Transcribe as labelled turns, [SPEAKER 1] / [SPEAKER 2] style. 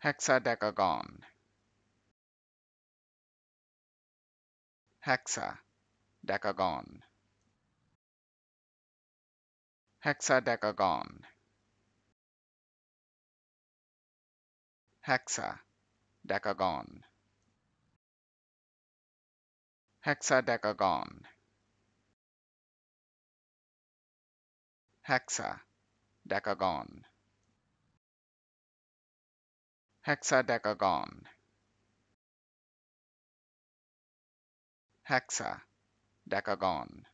[SPEAKER 1] hexadecagon hexa decagon hexadecagon hexa decagon hexadecagon hexa decagon hexadecagon hexa decagon